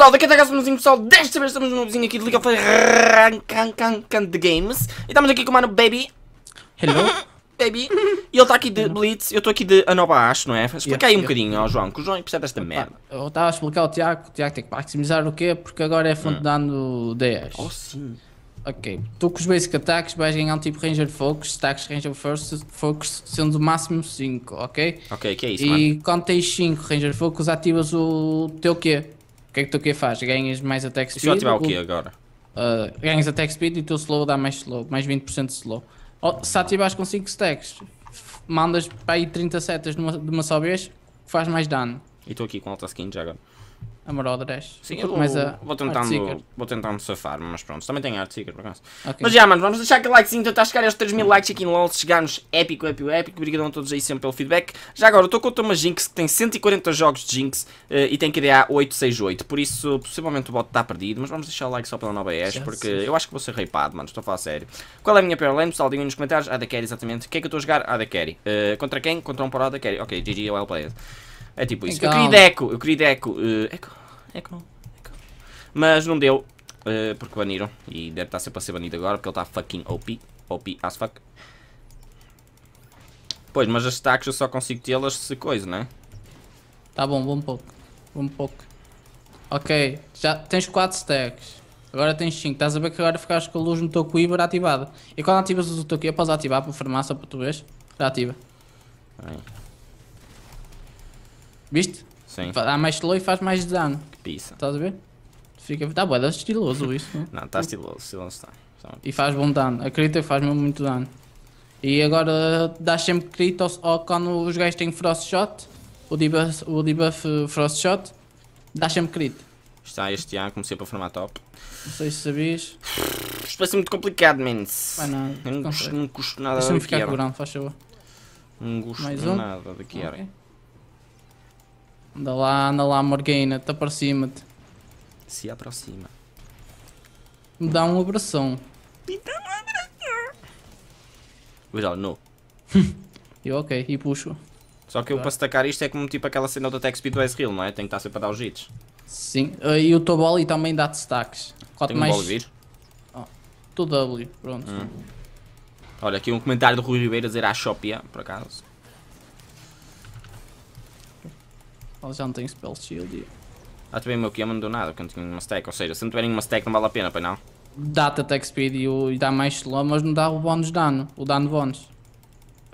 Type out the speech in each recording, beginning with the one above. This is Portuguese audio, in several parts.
pessoal, daqui até cá somos pessoal, desta vez estamos no vizinho aqui de League of the Games E estamos aqui com o mano Baby Hello Baby E ele está aqui de Blitz, eu estou aqui de Anoba Ash, não é? Explica aí um bocadinho ao João, que o João é percebe esta merda Eu estava a explicar ao Tiago, o Tiago tem que maximizar o quê? Porque agora é fonte de ah. dano 10 Oh sim Ok, tu com os basic ataques vais ganhar um tipo Ranger Focus, ataques Ranger First Focus, sendo o máximo 5, ok? Ok, que é isso, E mano? quando tens 5 Ranger Focus, ativas o teu quê? O que é que tu que faz? Ganhas mais attack speed. eu ativar o quê agora? Uh, ganhas attack speed e o teu slow dá mais slow, mais 20% de slow. Oh, se ativares com 5 stacks, mandas para aí 30 setas de uma só vez, faz mais dano. E estou aqui com alta skin já agora a moral Dash. Sim, eu vou, a vou tentando, vou tentando safar, mas pronto, também tem Art por acaso. Okay. Mas já, mano, vamos deixar aquele likezinho, tentar chegar aos mil likes aqui no LOL, chegarmos épico, épico, épico. Obrigadão a todos aí sempre pelo feedback. Já agora, eu estou com o Thomas Jinx, que tem 140 jogos de Jinx uh, e tem KDA 868, por isso possivelmente o bot está perdido, mas vamos deixar o like só pela nova es porque eu acho que vou ser raipado, mano, estou a falar sério. Qual é a minha pior lane, pessoal? Digam nos comentários, da Carry exatamente. O que é que eu estou a jogar? Ada Carry. Uh, eh, contra quem? Contra um para da Carry. Ok, GG, well played. É tipo isso. Eu queria Deco, eu queria Deco. Uh, eh, eco, eco não, eco. Mas não deu, uh, porque baniram. E deve estar sempre a ser banido agora, porque ele está fucking OP. OP as fuck. Pois, mas as stacks eu só consigo tê-las se coisa, não é? Tá bom, vou um pouco. Vou um pouco. Ok, já tens 4 stacks. Agora tens 5. Estás a ver que agora ficaste com a luz no teu Quiver ativada. E quando ativas o teu Quiver, podes ativar para farmácia para tu veres? Já ativa. Viste? Sim. Dá mais slow e faz mais dano. Que pizza. Estás a ver? Fica, tá é estiloso isso. não, está é? estiloso, estiloso está. É e faz bom dano, acredita que faz mesmo muito dano. E agora dá sempre crit ou quando os gajos têm Frost Shot, o debuff, o debuff eh, Frost Shot, dá sempre crit. Está este ano, comecei para formar top. Não sei se sabias. Isto vai ser muito complicado, menos. Vai não, não custa nada Deixa-me ficar com o faz favor. Não gosto um. nada daqui, okay. Anda lá, anda lá, Morgana, aproxima-te. Se aproxima. Me dá um abração. Me dá um abração. Cuidado, no. eu ok, e puxo. Só que eu para destacar isto é como tipo aquela cena do Attack Speed do s não é? Tem que estar sempre a dar os hits. Sim, eh, e o teu e também dá destaques. Tem mais... um vir? Oh, ah, tu W, pronto. Hum. Olha, aqui um comentário do Rui Ribeiro a dizer à Shopia, por acaso. Ela já não tem spell shield. Ativei o meu Kiaman do nada, que eu não tinha uma stack. Ou seja, se não tiver nenhuma stack não vale a pena, pois não? Dá-te attack speed e, o, e dá mais slow, mas não dá o bónus dano, o dano bónus.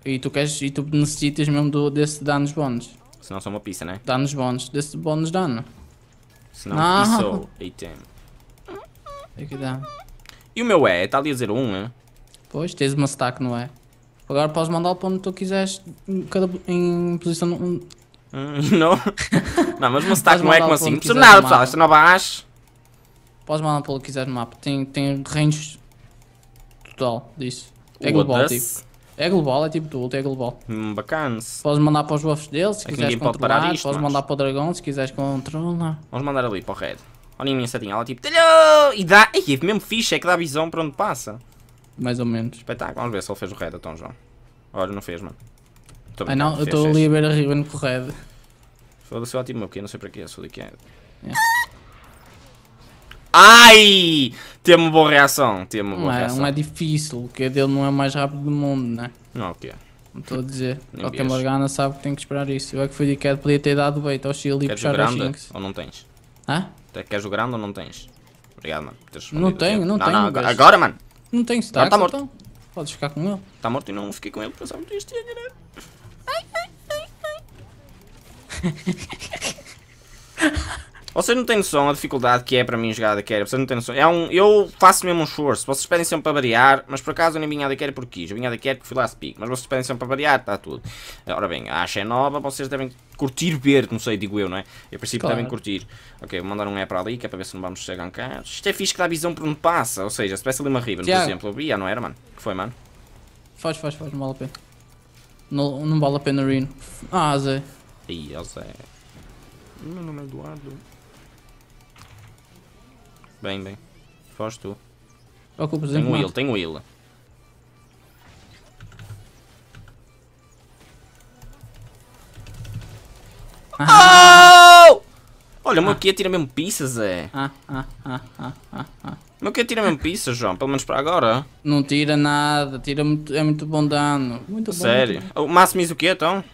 E tu queres, e tu necessitas mesmo do, desse danos bónus. Senão são uma pista, né? Danos bónus, desse bónus dano. Senão não. isso, item. É que dá. E o meu E? Está ali a dizer 1, um, é? Pois, tens uma stack, não é? Agora podes mandá-lo para onde tu quiseres, em, cada, em posição Não. Não, mas uma sotaque não é como assim. Não precisa nada, pessoal. Esta não baixa. Podes mandar pelo que quiser no mapa. Tem, tem range total disso. É global, tipo. É global, é tipo do ult, é global. Hum, bacana. Podes mandar para os buffs dele se é quiseres controlar. Isto, podes mas... mandar para o dragão se quiseres controlar. Vamos mandar ali para o red. Olha a minha setinha, ela tipo. Talhou! E dá. E é mesmo fixe, é que dá visão para onde passa. Mais ou menos. Espetáculo. Vamos ver se ele fez o red, então, João. Olha, não fez, mano. Também ah não, eu estou ali a ver a Riven correndo. Foda-se, ótimo, eu não sei para que é, sou de quem é. Ai! Tem uma boa reação, tem uma boa não é, reação. Não é difícil, o que é dele não é o mais rápido do mundo, né? Não, o que é? Não estou a dizer. Qualquer Morgana sabe que tem que esperar isso. Eu é que fui de queda, podia ter dado bait ao Chile e puxar o Shinx. ou não tens? Hã? Queres o grande ou não tens? Obrigado, mano. Não tenho, não, tenho. Não, agora, agora, mano. Não tenho stack, tá morto. Então. Podes ficar com ele. Está morto e não fiquei com ele, pensava que isto ia ganhar. Vocês não têm noção a dificuldade que é para mim jogar da Carry. Vocês não têm noção. É um, eu faço mesmo um esforço. Vocês pedem sempre para variar. Mas por acaso eu nem vim da Carry porque quis. Eu vim da Carry porque fui lá a Mas vocês pedem sempre para variar. Está tudo. Ora bem, a acha é nova. Vocês devem curtir ver. Não sei, digo eu, não é? Eu princípio claro. devem curtir. Ok, vou mandar um E para ali. Que é para ver se não vamos chegar a cá. Isto é fixe que dá visão por onde passa. Ou seja, se tivesse ali uma riba por exemplo. Ia, não era, mano? que foi, mano? Faz, faz, faz. Não vale a pena. Não, não vale a pena, Rino. Ah, Zé. Ei, Zé. Meu nome é Eduardo. Bem, bem. Foz tu. Ocupas tem um will, tem um heal. Ah. Oh! Olha, o meu ah. Kia tira mesmo pizzas, Zé. Ah, ah, ah, ah, ah, ah. O meu Kia tira mesmo pizzas, João, pelo menos para agora. Não tira nada, tira muito, é muito bom dano. Muito bom, Sério? Muito bom. O máximo isso o quê, então?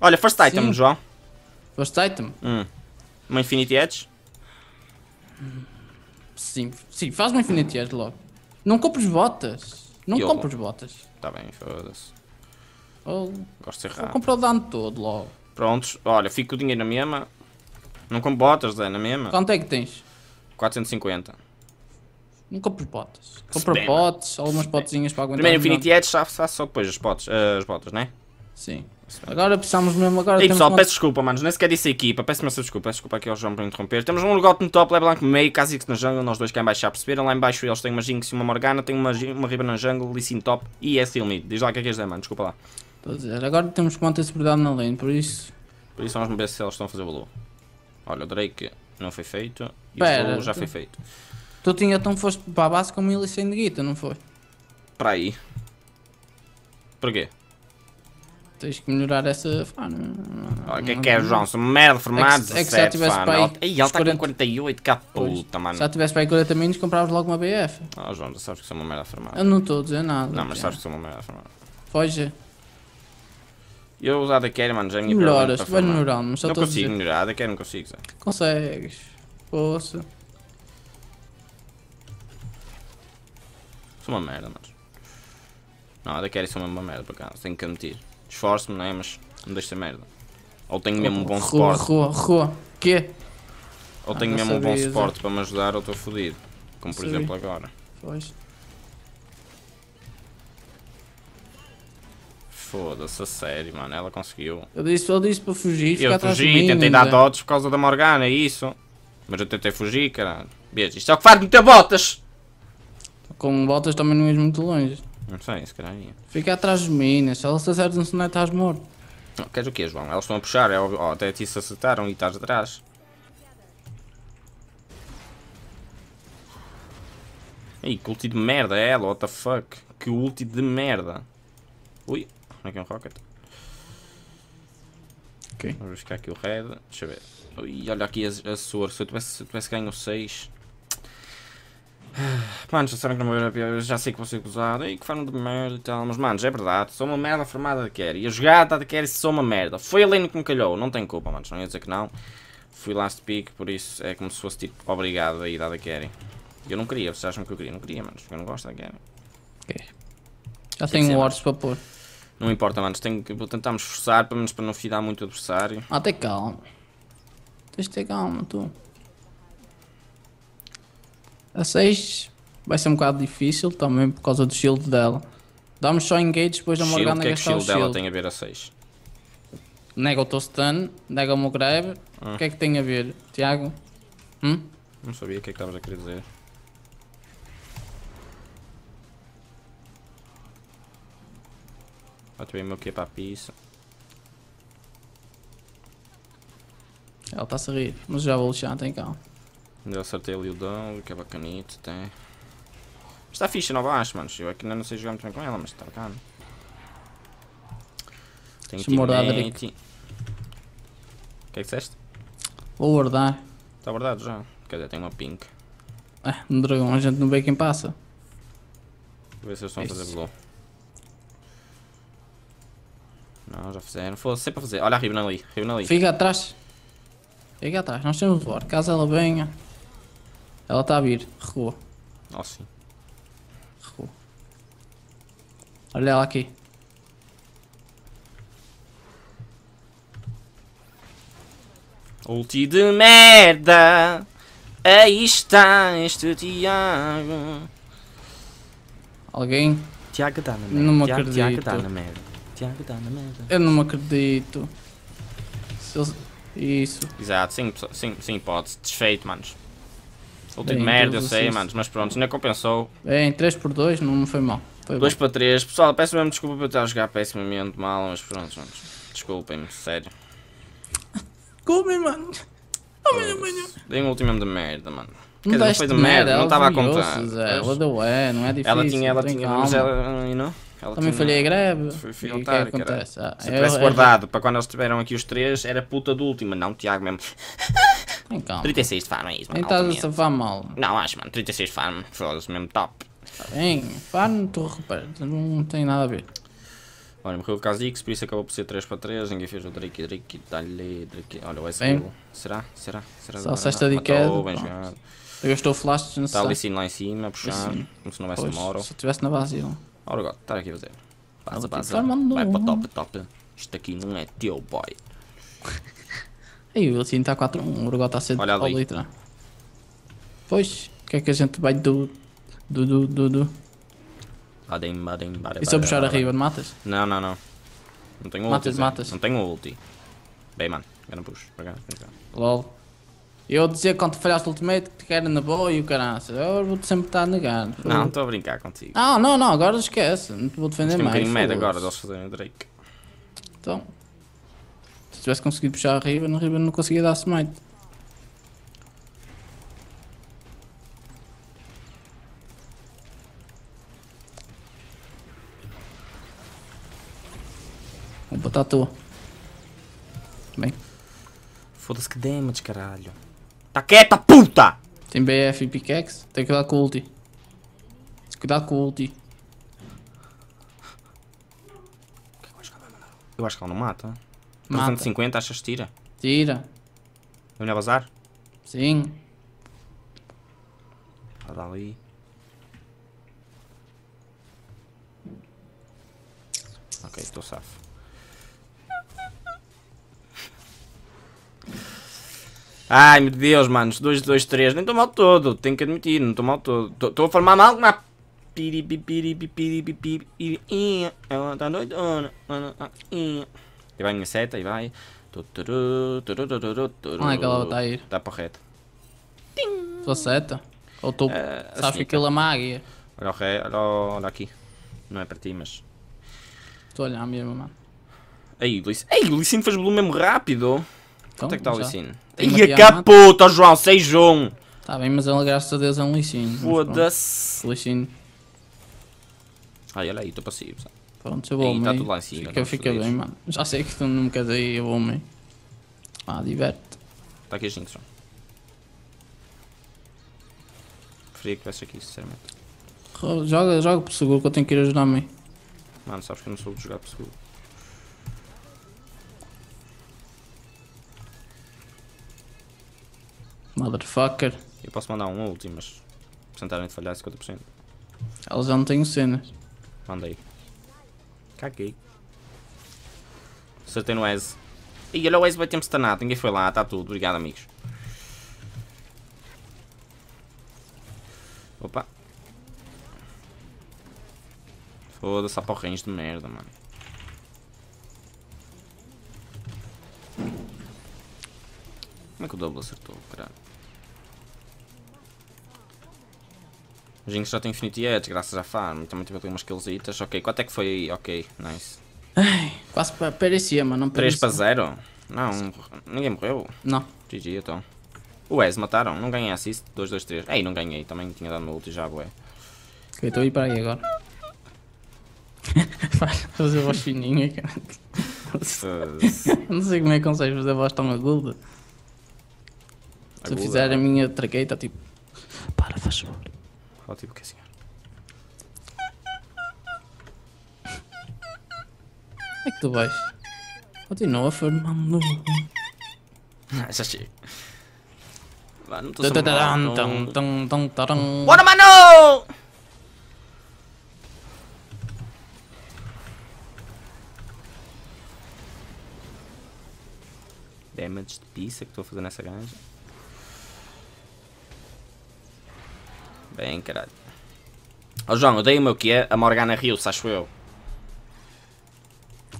Olha, first item, Sim. João. First item? Hum. Uma Infinity Edge? Sim, sim, faz uma Infinity Edge logo. Não compres botas. Não compro compres botas. Tá bem, foda-se. Gosto de ser rápido. comprar o dano todo logo. Prontos, olha, fico o dinheiro na mesma. Não compro botas, é na mesma. Quanto é que tens? 450. Não compro botas. Compro Spena. potes, algumas potezinhas para aguentar. Primeiro Infinity Edge, faço só depois as potes, uh, as botas, né? Sim. Agora precisamos mesmo. Agora e pessoal, uma... peço desculpa, manos. Nem sequer disse a equipa. Peço me desculpa. Peço desculpa aqui ao João para interromper. Temos um Lugote no top, Leblanc no meio, que na jungle. Nós dois cá em baixo já perceberam. Lá em baixo eles têm uma Jinx e uma Morgana. Tem uma, uma Riba na jungle, Lissin top e é Silnid. Diz lá o que é que és, mano. Desculpa lá. Estou a dizer. Agora temos que manter seguridade na lane, por isso. Por isso vamos ver se eles estão a fazer valor. Olha, o Drake não foi feito. E o Flow já tu... foi feito. Tu tinha então foste para a base com 1100 de guita, não foi? Para aí. Porquê? Tens que melhorar essa Fá, não, é? O que é que é, João? É se merda, formado é que se já tivesse para aí... Ei, ele está 40... com 48, cá puta, mano. Se já tivesse para aí 40 minutos, compravas logo uma BF. Ah, oh, João, tu sabes que sou uma merda formada. Eu não estou a dizer nada. Não, mas já. sabes que sou uma merda formada. Foge. Eu usar da Kerry, mano, já é minha Melhoras, vai melhorar mas só Não consigo melhorar, da Kerry não consigo, Zé. Consegues. Poxa. Sou uma merda, mano. Não, da Kerry sou uma merda, para cá, tenho que admitir. Esforço-me, não é? Mas não deixa ser merda. Ou tenho mesmo um bom rua, suporte. Rua, rua, quê? Ou ah, tenho mesmo um bom suporte para me ajudar ou estou fodido. Como por exemplo agora. Pois. Foda-se, a sério, mano. Ela conseguiu. Eu disse, eu disse para fugir. Eu fugi, tentei dar é. dots por causa da Morgana, é isso. Mas eu tentei fugir, caralho. Beijo. Isto é o que faz meter botas! Com botas também não és muito longe. Não sei, se calhar ia. Fica atrás de mim, né? Se elas acertam, se não é, estás morto. queres o quê, João? Elas estão a puxar, é óbvio. Oh, até te se acertaram e estás atrás. Ei, que ulti de merda é ela, what the fuck? Que ulti de merda. Ui, como é que é um rocket? Ok. Vamos buscar aqui o red, deixa eu ver. Ui, olha aqui a, a se eu tivesse, se eu tivesse ganho 6... Manos, sabem que não vou já sei que vou ser acusado e que falam de merda e tal, mas manos, é verdade, sou uma merda formada de Kerry. E a jogada de Kerry sou uma merda. Foi a Lane que me calhou, não tem culpa, manos, não ia dizer que não. Fui last pick, por isso é como se fosse tipo obrigado a ir da Kerry. Eu não queria, vocês acham que eu queria? Não queria, manos, eu não gosto da Kerry. Ok. Já tem tenho wards para pôr. Não importa, manos, tenho, vou tentar me esforçar, pelo menos para não fidar muito o adversário. Ah, até calma. Tens de ter calma, tu. A 6 vai ser um bocado difícil também por causa do shield dela. Damos só engage depois da Morgana shield, gastar o shield. O que é que shield dela tem a ver a 6? Nega o teu stun, nega-me o grab. Ah. O que é que tem a ver, Tiago? Hum? Não sabia o que é que estavas a querer dizer. Ativei meu Q para a pista. Ela está a rir, mas já vou lixar, tem calma. Eu acertei ali o dão que é bacanito, tem. Está ficha nova acho, mano Eu aqui é ainda não sei jogar muito bem com ela, mas está bacana. Tenho que O que é que disseste? Vou guardar. Está guardado já. Quer dizer, tem uma pink. É, um dragão a gente não vê quem passa. Vou ver se eles estão Isso. a fazer blow. Não, já fizeram. Foi sempre a fazer. Olha a Riven ali, ali. Fica atrás. Fica atrás, nós temos o Lord. Caso ela venha. Ela está a vir, recua. Ah, oh, sim. Recua. Olha ela aqui. Ulti de merda! Aí está este Tiago. Alguém? Tiago está na merda. Não me Tiago, acredito. Tiago está na merda. Tiago está na merda. Eu não me acredito. Isso. Exato, sim sim sim pode Desfeito, manos. Último merda, eu sei, manos, mas pronto, ainda compensou. Bem, é, 3x2 não foi mal. 2 x 3. Pessoal, peço mesmo desculpa por eu estar a jogar pessimamente mal, mas pronto, manos. Desculpem-me, sério. Comem, mano. Amanhã, amanhã. Dei um último de merda, mano. Não, dizer, não foi de merda, não estava a contar. Ela deu, é, não é difícil. Ela tinha, ela tinha, calma. mas ela, you know? Ela Também tinha... falhei a greve. Foi filtrar, cara. Ah, Se eu é tivesse guardado para quando eles tiveram aqui os três, era puta de última. Não, Tiago mesmo calma. 36 de farm é isso, mano. Nem estás a safar mal. Não, acho, mano. 36 de farm, foda-se, mesmo top. Tá bem, farm, tu repara, não tem nada a ver. Olha, morreu o caso por isso acabou por ser 3 para 3. Ninguém fez o Drake, Drake, dá-lhe, Drake. Olha, o SQ. Será? Será? Será? Só sexta de queda. Eu estou flash desnecessário. Está ali sim lá em cima, puxando. puxar, como se não houvesse uma hora. Se estivesse na base, eu. Ora, God, está aqui a fazer. Passa, passa. Vai para top, top. Isto aqui não é teu, boy. Aí o Latim tá 4-1, o Uruguai tá cedo Olha ali. ao litro. É? Pois, o que é que a gente vai do. do. do. do. do? Badem, badem, badem, e se eu puxar arriba, matas? Não, não, não. Não tenho matas, ulti. Matas, matas. Não tenho ulti. Bem, mano, agora puxo. Agora, agora. LOL. Eu dizer quando falhaste o ultimate que te era na boa e o caraça. Eu vou sempre estar a negar. Não, estou a brincar contigo. Ah, não, não, agora esquece. Não te vou defender mais. Tenho um bocadinho medo agora de eles fazerem o Drake. Então, se tivesse conseguido puxar a Riven, a Riven não conseguia dar smite. Vou botar a tua. Bem. Foda-se que damage, caralho. Tá quieta, puta! Tem BF e pickaxe? Tem que dar com tem ulti. dar com ulti. Eu acho que ela não mata. Mata. 350, achas que tira? Tira. É melhor vazar? Sim. Vai dar ali. Ok, estou safo. Ai meu Deus, manos, 2, 2, 3, nem estou mal todo, tenho que admitir, não estou mal todo. Estou a formar mal, mas. Piri, piri, piri, piri, piri, e vai minha seta e vai. Onde é que ela está a ir? Está para a reta. Tim. seta? Ou tu é, sabes assim, que aquilo é magia? Olha, olha, olha aqui. Não é para ti, mas. Estou a olhar mesmo, mano. Aí, Glicine. Ei, Glicine fez volume mesmo rápido. Então, Quanto é que está o Licino? Ei, acabou! puta, João, 6-1. Tá bem, mas ele, graças a Deus, é um Licino. Foda-se. Licino. Ai, olha aí, estou passivo, sabe? Pronto, eu vou aí, ao tá meio. lá em cima, fica, fica bem, mano. Já sei que tu não me queres aí, eu vou ao meio. Ah, diverte. Está aqui a Jinx, Preferia que tivesse aqui, sinceramente. Joga, joga por seguro que eu tenho que ir ajudar a mim. Mano, sabes que eu não de jogar por seguro. Motherfucker. Eu posso mandar um último, mas percentagem de falhar 50%. É Elas já não têm cenas. manda aí Caguei. Acertei no Ez. E olha o Ez vai ter-me stanado. Ninguém foi lá. Está tudo. Obrigado, amigos. Opa. Foda-se, aporrens é de merda, mano. Como é que o double acertou, caralho? Os Jinx já tem Infinity Edge, graças à farm. Também teve ali umas killzitas. Ok, quanto é que foi aí? Ok, nice. Ai, quase parecia, mas não parecia. 3 para 0? Não, ninguém morreu? Não. GG, então. O Ez mataram, não ganhei assist. 2, 2, 3. Ei, não ganhei, também tinha dado no ult já, bué. Ok, estou a ir para aí agora. Faz fazer voz fininha, cara. não sei como é que consegues fazer voz tão aguda. Se eu fizer a minha está tipo, para, faz favor tipo que é senhor. Assim. Como é que tu vais? Continua, Fernando. Ah, já chega. Mano, tô sem Bora, mano! Damage de pizza que estou a fazer nessa ganja. Bem, caralho. Ó oh, João, eu dei o meu que é, a Morgana riu-se, acho eu.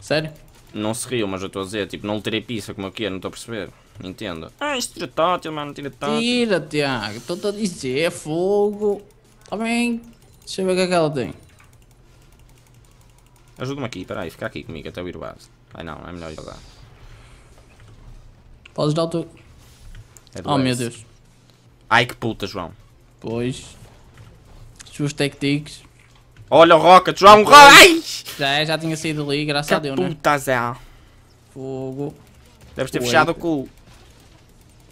Sério? Não se riu, mas eu estou a dizer, tipo, não tirei pizza como eu que é, não estou a perceber. Entendo. Ah, isto tira tátil, mano, tira tátil. Tira, Tiago, estou a dizer, é fogo. Está bem. Deixa eu ver o que é que ela tem. Ajuda-me aqui, peraí, fica aqui comigo até eu ir o base. Ai não, é melhor ir lá. Podes dar o teu... É oh meu Deus. Ai que puta, João. Pois. Seus tactics. Olha o Rocket, João Rocket! Já é, já tinha saído ali, graças que a Deus, né? puta, né? Zé. Fogo. Deves ter fechado o cu.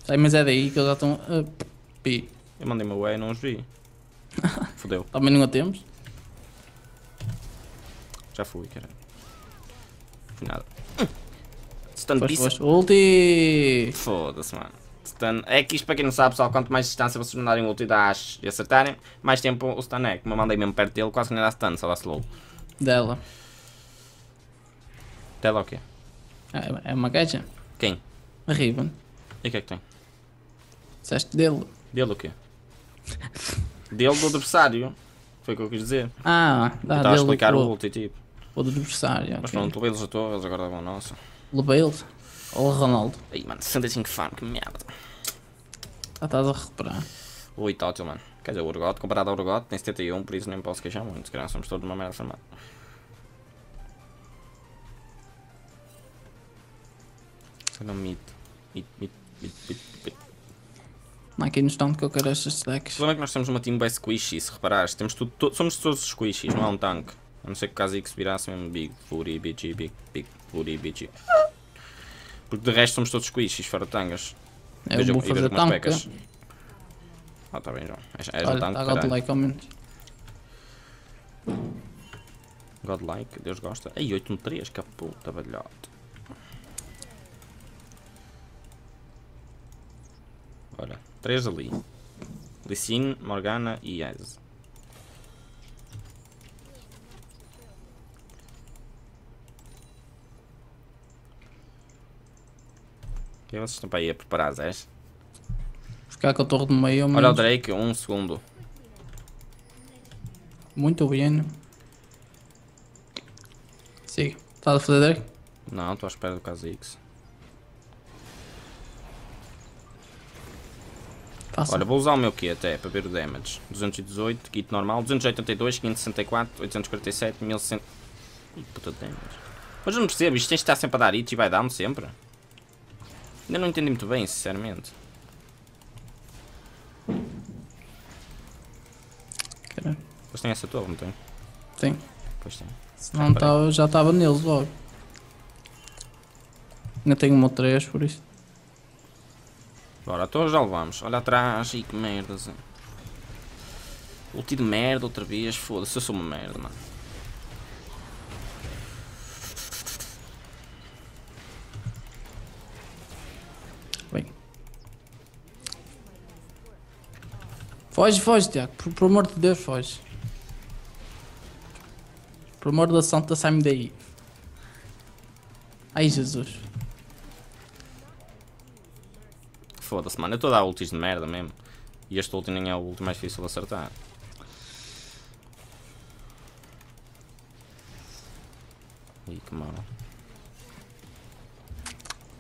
Sei, mas é daí que eles já estão... Uh, pi. Eu mandei meu E não os vi. Fodeu. Também não a temos. Já fui, caralho. Fui nada. Hum. Stand Foste, Ulti! Foda-se, mano stun. É que isto, para quem não sabe, pessoal, quanto mais distância vocês mandarem o ulti e acertarem, mais tempo o stun é. Como eu mandei mesmo perto dele, quase nem dá stun, só dá slow. Dela. Dela o quê? Ah, é, é uma gaja? Quem? A Riven. E o que é que tem? Disseste dele. Dele o quê? dele do adversário. Foi o que eu quis dizer. Ah, dá, Estava a explicar o ulti, tipo. O do adversário. Mas okay. pronto, levei-los a todos, agora vão nossa. Levei-los? Olha Ronaldo. Aí, mano, 65 farm, que merda. Ah, estás a recuperar. Ui, Tótil, tá mano. Quer dizer, o Urgot, comparado ao Urgot, tem 71, por isso nem posso queixar muito. Se calhar somos todos uma merda formada. Isso não é mito. Mito, mito, mito, mito, mito. Não, aqui não estão que eu quero estas decks. O problema é que nós temos uma team bem squishy, se reparares. Temos tudo, to somos todos squishy, não há um tanque. A não ser que o Kha'Zix virasse mesmo big, booty, bitchy, big, big, booty, bitchy. Porque de resto somos todos squishes, fora tangas. Eu vejo, vou fazer tanque. Ah, tá bem, João. És, és Olha, um tanque, tá godlike ao menos. Godlike, Deus gosta. Ai, 8 no 3, que puta balhote. Olha, 3 ali. Licine, Morgana e Ez. O que vocês estão para aí a preparar, Zé? Ficar com a torre de meio. Olha o Drake, um segundo. Muito bem. Siga. Estás a fazer Drake? Não, estou à espera do Kha'Zix. Passa. Olha, vou usar o meu Q até para ver o damage. 218, kit normal, 282, 564, 847, 1100. Ih, puta damage. Mas eu não percebo, isto tem que estar sempre a dar hits e vai dar-me sempre. Ainda não entendi muito bem, sinceramente. Caralho. tem essa torre, não tem? Tem. Pois tem. Se não ah, estava, tá, já estava neles logo. Ainda tenho uma 3 por isso. Bora, a torre já levamos. Olha atrás e que merda, Zé. Ulti de merda outra vez, foda-se, eu sou uma merda, mano. Foge, foge, Tiago. Por, por amor de Deus, foge. Por amor da santa, sai-me daí. Ai, Jesus. Foda-se, mano. Eu estou a dar ultis de merda mesmo. E este ulti nem é o ulti mais difícil de acertar. Ih, que mal.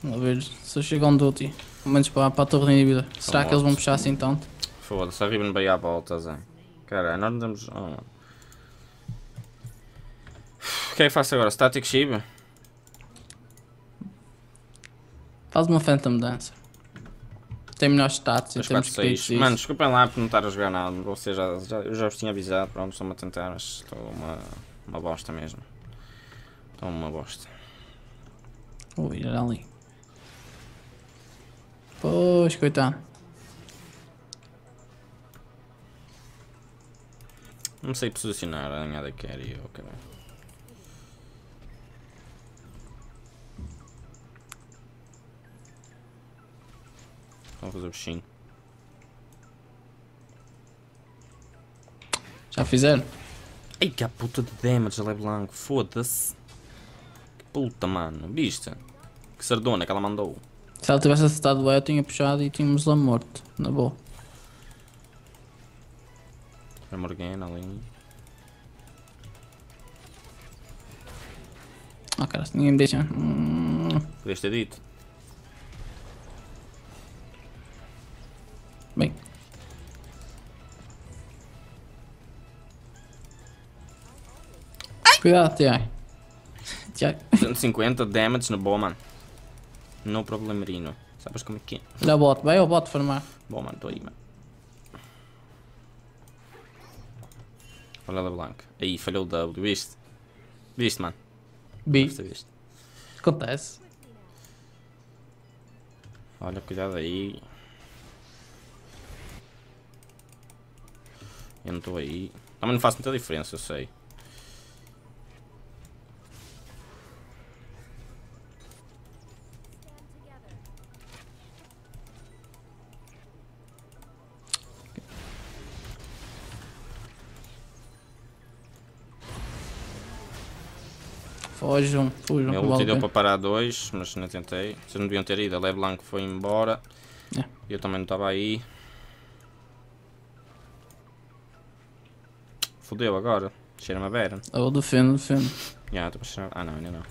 Vamos ver se eu chego onde ulti. Pelo menos para, para a torre de inibida Será que eles vão puxar assim tanto? Foda-se, arriba-me bem à volta, Zé. Caralho, nós não damos Oh. O que é que faço agora? Static Shiba? Faz uma Phantom Dancer. Tem melhores status e temos 4, que Mano, desculpem lá por não estar a jogar nada. Você já, já, eu já vos tinha avisado, pronto, estou-me a tentar, mas estou uma, uma bosta mesmo. Estou uma bosta. Ui, era ali. Pois, coitado. Não sei posicionar a linha da Carrie, oh, caralho. Vamos fazer o bichinho. Já fizeram? Ai que a puta de damage, a é foda-se. Que puta, mano, viste? Que sardona que ela mandou. Se ela tivesse acertado lá, eu tinha puxado e tínhamos lá morto, na boa. A Morgana ali. Ah, oh, cara, ninguém me deixa. Hum... Podias ter dito. Bem. Ai. Cuidado, Tiago. Tiago. 150 damage no boa, mano. No problemerino. Sabes como é que é? Olha o bot, vai o bot formar. Bom, mano, estou aí, mano. Olha ela blanca. Aí, falhou o W, viste? Viste, mano? Viste. Viste. Acontece. Olha, cuidado aí. Eu não estou aí. Também não faz muita diferença, eu sei. Fujam, fujam. Ele logo, deu para parar dois, mas não tentei. Vocês não deviam ter ido. A Leblanc foi embora. É. Eu também não estava aí. Fodeu agora. Cheira-me a beira. Eu defendo, defendo. cheirar. Ah, não, ainda não.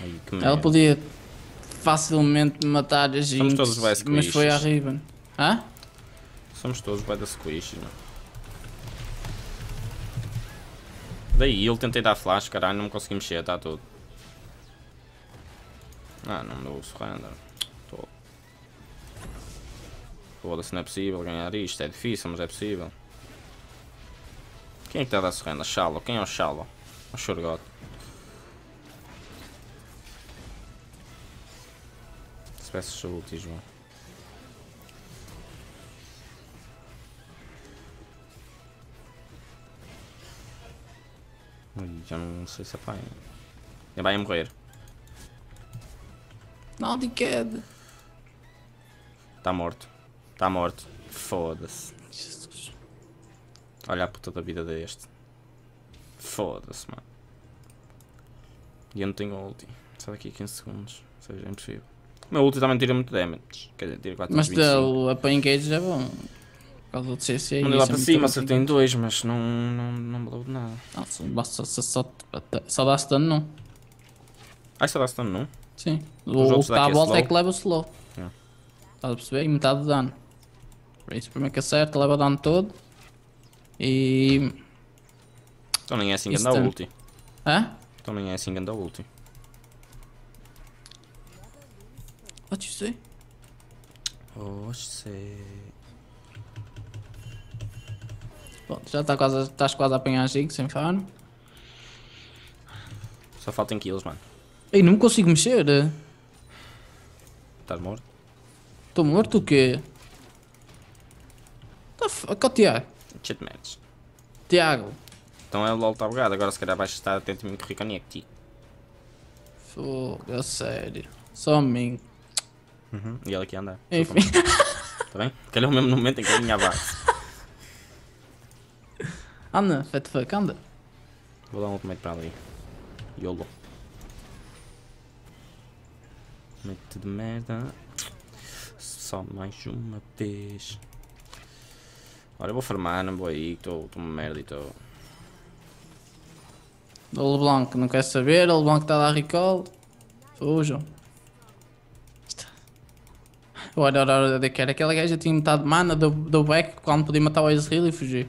Ai, Ela podia facilmente matar a gente. Somos todos Mas foi a Riven. Hã? Somos todos vai da Squish, mano. Daí ele tentei dar flash, caralho, não consegui mexer, está tudo. Ah, não me deu o surrender. Foda-se, não é possível ganhar isto, é difícil, mas é possível. Quem é que está a dar surrender? Shallow, quem é o Shallow? O Shurgot. Se de ultis, Ui, já não sei se apanha. Ele vai morrer. Não de quero. Tá morto. Tá morto. Foda-se. Jesus. Olha a puta da vida deste. Foda-se, mano. E eu não tenho ulti. Só daqui a 15 segundos. Ou seja, é impossível. O meu ulti também tira muito damage. Quer dizer, tira 4 Mas o apanho gauge é bom. Por causa do CC. Mandei lá é para cima, acertei em dois, mas não, não, não me lembro de nada. Não, ah, só, só, só, só dá stun não. Ah, só dá stun não? Sim. O, o que tá dá à é volta é que leva o slow. Yeah. É. Estás a perceber? E metade de dano. Por isso, primeiro que acerta, leva o dano todo. E. Então nem é assim que anda a ulti. Hã? Então nem é assim que anda a ulti. What you say? Oh, what Bom, já tá quase, estás quase a apanhar a Zig, sem faro. Só faltam kills, mano. Ei, não me consigo mexer. Estás morto? Estou morto o quê? Tá f... Tiago. Cheat Tiago. Então é o LOL está bugado, agora se calhar vais estar atento e me reconnecti. Fogo, a sério. Só mim. Uhum. E ele aqui anda. Enfim. Está bem? Calhou mesmo no momento em que a minha a base. Anda, fat fuck, anda. Vou dar um ultimate para ali. YOLO. Mete de merda. Só mais uma vez. Olha, eu vou farmar, não vou aí, estou uma merda e estou. O LeBlanc não quer saber, o LeBlanc está lá a recall. Fujam. Ora, ora, ora, daquela. Aquela gaja tinha metade de mana, deu, deu back quando podia matar o Israel e fugir.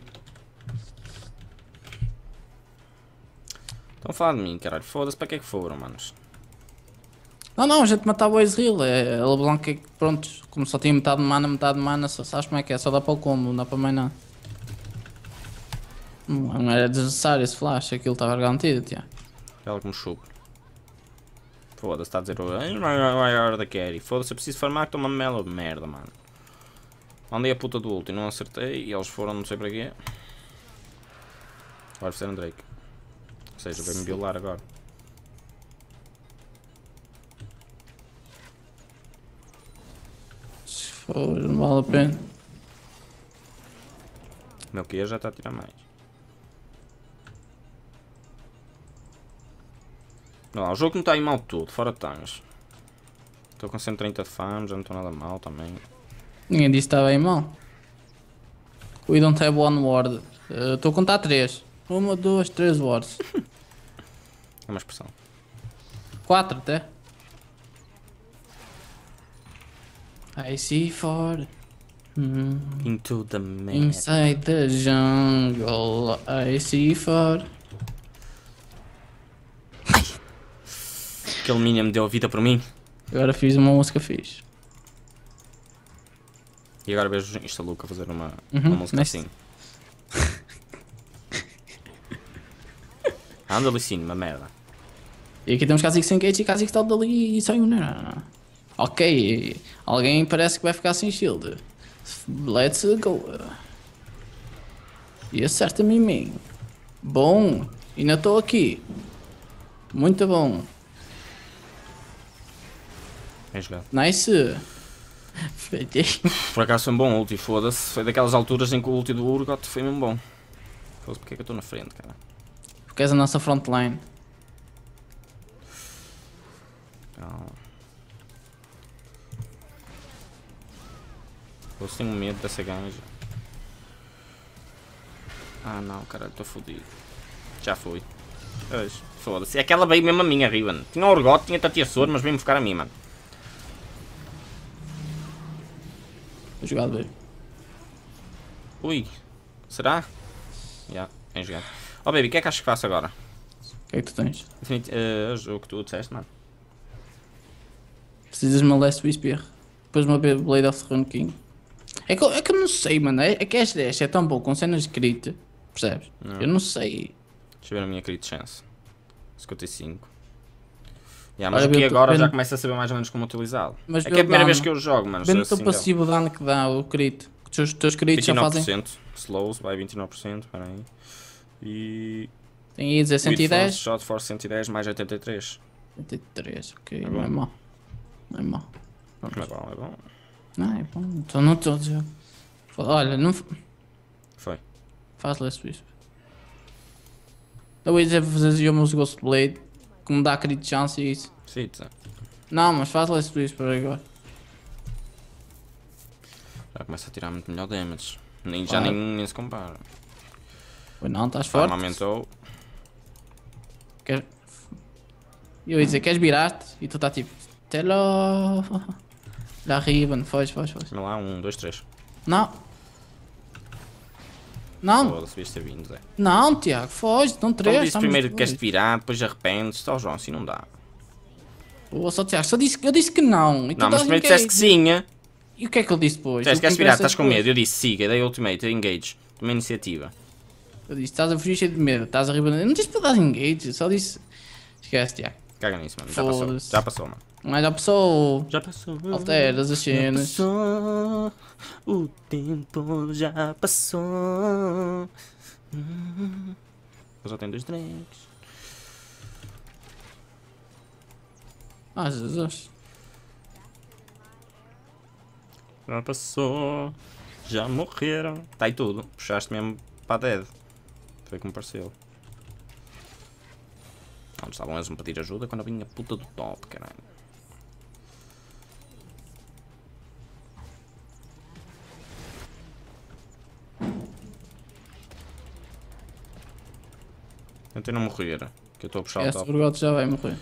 Vão falar de mim, caralho. Foda-se, para que é que foram, manos? Não, não, a gente matava o Israel. É, a é LeBlanc, pronto, como só tinha metade de mana, metade de mana, só, sabes como é que é? Só dá para o combo, não dá para mais nada. Não, hum, não era desnecessário esse flash, aquilo estava garantido, tia. É Ela como chuva. Foda-se, está a dizer hora da Carry. Foda-se, eu preciso farmar que estou uma mela de merda, mano. Mandei a puta do ult e não acertei e eles foram não sei para quê. Agora fizeram Drake. Ou seja, vai-me violar agora. Se for, não vale a pena. Meu que já está a tirar mais. Não, o jogo não está aí mal tudo, fora tangas. Estou com 130 fãs, já não estou nada mal também. Ninguém disse que estava aí mal. We don't have one word. Eh, estou uh, a contar 3. 1, 2, 3 words uma expressão. Quatro até. I see for... Hmm. Into the map. Inside the jungle, I see for... Ai. Aquele Minion deu a vida por mim. Agora fiz uma música fixe. E agora vejo isto louco a fazer uma, uhum, uma música nice. assim. Anda, Licine, uma merda. E aqui temos Kha'Zix que e Kha'Zix tal dali e sai um. Não, né? Ok, alguém parece que vai ficar sem shield. Let's go. E acerta-me em mim. Bom, ainda estou aqui. Muito bom. Bem jogado. Nice. Por acaso foi um bom ulti, foda-se. Foi daquelas alturas em que o ulti do Urgot foi mesmo bom. Foda-se, porque é que eu estou na frente, cara? Porque és a nossa frontline. Não. Eu tenho medo dessa ganja. Ah não, cara tô fodido. Já foi. Foda-se. Aquela é veio mesmo a minha, viu, mano. Tinha orgote, tinha tateaçor, mas veio-me ficar a mim, mano. Jogado bem. Ui. Será? Já, yeah, tem jogado. Ó, oh, baby, o que é que acho que faço agora? O que é que tu tens? uh, o que tu disseste, mano dizes uma Last Whisper, depois uma Blade of the Rune King. É que, é que eu não sei, mano. É, é, que esta, esta é tão boa com cenas de crit, percebes? Não. Eu não sei. Deixa eu ver a minha crit chance. 55. Yeah, mas aqui agora já começa a saber mais ou menos como utilizá-lo. É que é a primeira dano. vez que eu jogo, mano. Vendo o passivo dano que dá o crit. Os teus, teus crits já fazem... 29%, slows, vai 29%, aí E... Tem aí 110. Shot force 110 mais 83. 83, ok, é tá não é mal. É bom. É bom, é bom. Não, é bom. Estou no todo Olha, não. Foi. Faz Last Wisp. Eu ia dizer para fazer o meu Ghostblade, que me dá crit chance e isso. Sim, tá. Não, mas faz Last Wisp para agora. Já começa a tirar muito melhor damage. Nem, já nem, nem se compara. Pois não, estás forte. aumentou. Quer... Eu ia dizer, queres virar-te? E tu está tipo, até lá. Lá arriba, foge, foge, foge. Não há um, dois, três. Não. Não. Oh, devias ter vindo, Zé. Não, Tiago, foge, não três. Então, disse primeiro que queres virar, depois arrependes, tal, João, assim não dá. Pô, só Tiago, só disse, eu disse que não. não, mas primeiro disseste que sim, E o que é que ele disse depois? Disseste que queres virar, é estás com medo, eu disse siga, dei ultimate, engage, uma iniciativa. Eu disse, estás a fugir cheio de medo, estás a ribanando. Não disse para dar engage, só disse... Esquece, Tiago. Caga nisso, mano, já passou, já passou, mano. Mas já passou. Já passou. Altera os destinos. Já passou. O tempo já passou. Eu só tenho dois drinks. Ah, Jesus. Já passou. Já morreram. Tá aí tudo. Puxaste mesmo para a dead. Foi como pareceu. vamos estavam eles a pedir ajuda quando eu vinha puta do top, caralho. Tentei não morrer, que eu estou a puxar Esse o top. já vai morrer.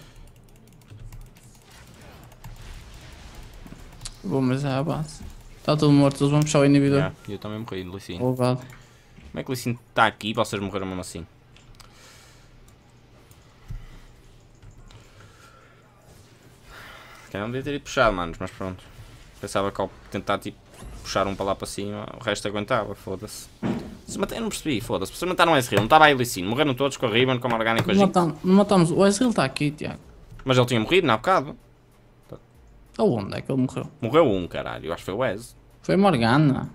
Bom, mas é a base. Está todo morto, eles vão puxar o inibidor. Yeah, eu também morri, Licino. Oh, vale. Como é que o Licino está aqui e vocês morreram mesmo assim? Quem não devia ter ido puxado, manos, mas pronto. Pensava que ao tentar tipo, puxar um para lá para cima, o resto aguentava, foda-se. Eu não percebi, foda-se. Vocês mataram o é Ezreal, não estava a Elicine. Morreram todos com a Ribbon, com a Morgana e com a Jinx. Não matámos... o Ezreal está aqui, Tiago. Mas ele tinha morrido, não há bocado. Aonde é que ele morreu? Morreu um, caralho. Eu acho que foi o Ez. Foi a Morgana.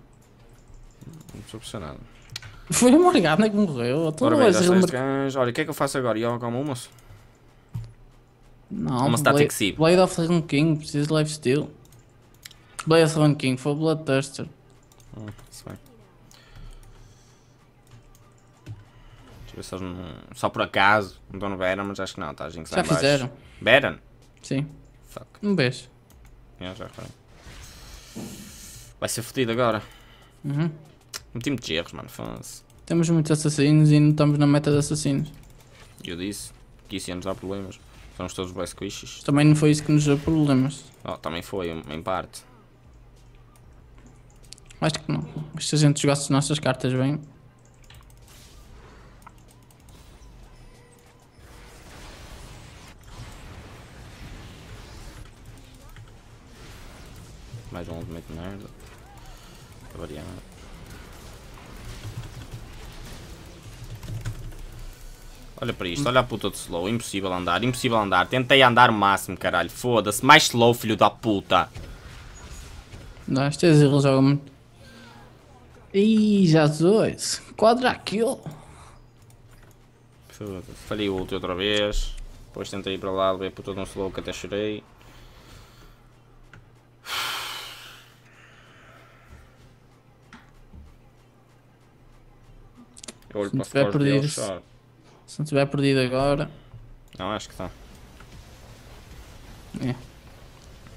Não estou pressionado. Foi a Morgana que morreu. Todo então Ora, bem, mar... cães. Olha, o que é que eu faço agora? Yoga como almoço? Não, uma Static Seed. Blade of Thorn King, preciso de Lifesteal. Blade of Thorn King, foi o Bloodthirster. Hum. Deixa eu ver se eles não. Só por acaso não estão no Baron, mas acho que não, está a gente Já fizeram. Baron? Sim. Fuck. Um beijo. Eu já reparei. Vai ser fodido agora. Uhum. Meti muitos erros, mano. Fãs. Temos muitos assassinos e não estamos na meta de assassinos. Eu disse que isso ia nos dar problemas. Somos todos bem squishes. Também não foi isso que nos deu problemas. Oh, também foi, em parte. Acho que não. Se a gente jogasse as nossas cartas bem, mais um movimento de merda. Para tá variar. Olha para isto, olha a puta de slow, impossível andar, impossível andar. Tentei andar o máximo, caralho, foda-se. Mais slow, filho da puta. Não, este erro joga muito. Ih, Jesus, quadra kill. falhei o ult outra vez. Depois tentei ir para lá, levei puta de um slow que até chorei. olho se tiver perdido, dele, se, não tiver perdido agora. Não, acho que está. É.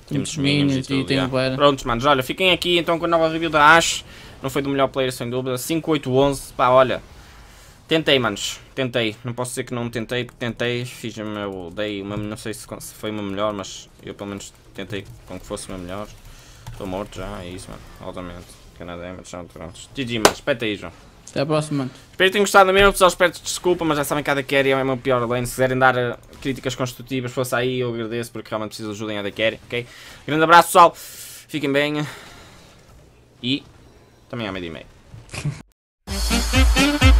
Temos minions e tem um Beira. Prontos, manos, olha, fiquem aqui então com a nova review da Ash. Não foi do melhor player, sem dúvida. 11. pá, olha. Tentei, manos, tentei. Não posso dizer que não tentei, porque tentei, fiz o meu, dei uma, não sei se, foi uma melhor, mas eu pelo menos tentei com que fosse uma melhor. Estou morto já, é isso, mano, altamente. Canadá, mas não, prontos. GG, manos, espeta aí, João. Até a próxima. Espero que tenham gostado mesmo, pessoal. Espero desculpa, mas já sabem que a da Kerry é o meu pior lane. Se quiserem dar eh, críticas construtivas, fosse aí, eu agradeço, porque realmente preciso de ajuda a da Kerry, ok? Grande abraço, pessoal. Fiquem bem. Eh, e também à meia e meia.